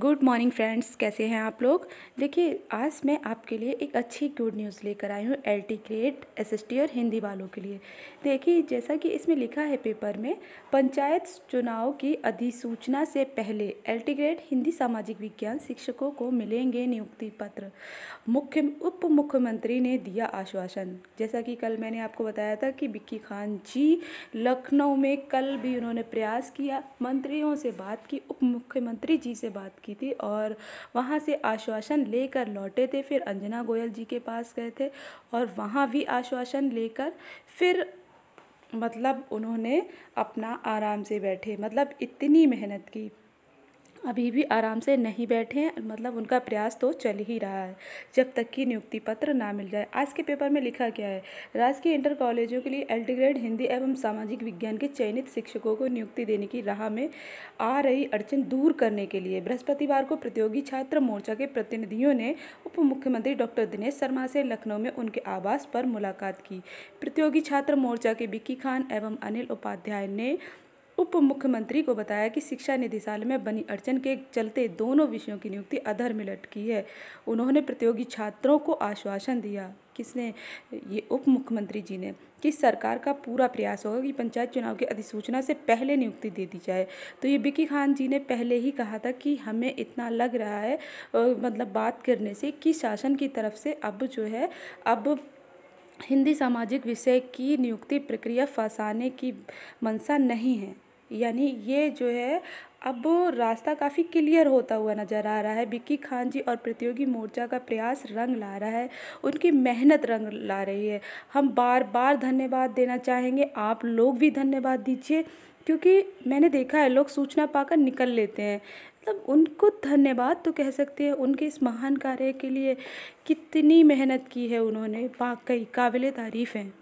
good morning friends कैसे हैं आप लोग देखिए आज मैं आपके लिए एक अच्छी गुड न्यूज़ लेकर आई हूँ L T grade S S T और हिंदी वालों के लिए देखिए जैसा कि इसमें लिखा है पेपर में पंचायत चुनाव की अधिसूचना से पहले एल टी ग्रेड हिंदी सामाजिक विज्ञान शिक्षकों को मिलेंगे नियुक्ति पत्र मुख्य उप मुख्यमंत्री ने दिया आश्वासन जैसा कि कल मैंने आपको बताया था कि बिक्की खान जी लखनऊ में कल भी उन्होंने प्रयास किया मंत्रियों से बात की उप मुख्यमंत्री जी से बात की थी और वहाँ से आश्वासन लेकर लौटे थे फिर अंजना गोयल जी के पास गए थे और वहाँ भी आश्वासन लेकर फिर मतलब उन्होंने अपना आराम से बैठे मतलब इतनी मेहनत की अभी भी आराम से नहीं बैठे हैं मतलब उनका प्रयास तो चल ही रहा है जब तक कि नियुक्ति पत्र ना मिल जाए आज के पेपर में लिखा गया है राजकीय इंटर कॉलेजों के लिए एल्टी ग्रेड हिंदी एवं सामाजिक विज्ञान के चयनित शिक्षकों को नियुक्ति देने की राह में आ रही अड़चन दूर करने के लिए बृहस्पतिवार को प्रतियोगी छात्र मोर्चा के प्रतिनिधियों ने उप मुख्यमंत्री डॉक्टर दिनेश शर्मा से लखनऊ में उनके आवास पर मुलाकात की प्रतियोगी छात्र मोर्चा के बिक्की खान एवं अनिल उपाध्याय ने उप मुख्यमंत्री को बताया कि शिक्षा निदेशालय में बनी अड़चन के चलते दोनों विषयों की नियुक्ति अधर में लटकी है उन्होंने प्रतियोगी छात्रों को आश्वासन दिया किसने ये उप मुख्यमंत्री जी ने कि सरकार का पूरा प्रयास होगा कि पंचायत चुनाव की अधिसूचना से पहले नियुक्ति दे दी जाए तो ये बिकी खान जी ने पहले ही कहा था कि हमें इतना लग रहा है मतलब बात करने से कि शासन की तरफ से अब जो है अब हिंदी सामाजिक विषय की नियुक्ति प्रक्रिया फंसाने की मंशा नहीं है यानी ये जो है अब रास्ता काफ़ी क्लियर होता हुआ नज़र आ रहा है बिक्की खान जी और प्रतियोगी मोर्चा का प्रयास रंग ला रहा है उनकी मेहनत रंग ला रही है हम बार बार धन्यवाद देना चाहेंगे आप लोग भी धन्यवाद दीजिए क्योंकि मैंने देखा है लोग सूचना पाकर निकल लेते हैं मतलब उनको धन्यवाद तो कह सकते हैं उनके इस महान कार्य के लिए कितनी मेहनत की है उन्होंने वाकई काबिल तारीफ़ हैं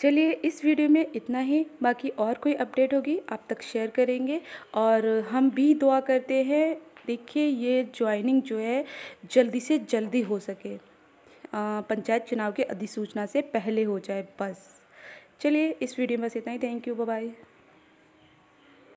चलिए इस वीडियो में इतना ही बाकी और कोई अपडेट होगी आप तक शेयर करेंगे और हम भी दुआ करते हैं देखिए ये ज्वाइनिंग जो है जल्दी से जल्दी हो सके पंचायत चुनाव की अधिसूचना से पहले हो जाए बस चलिए इस वीडियो में बस इतना ही थैंक यू बाय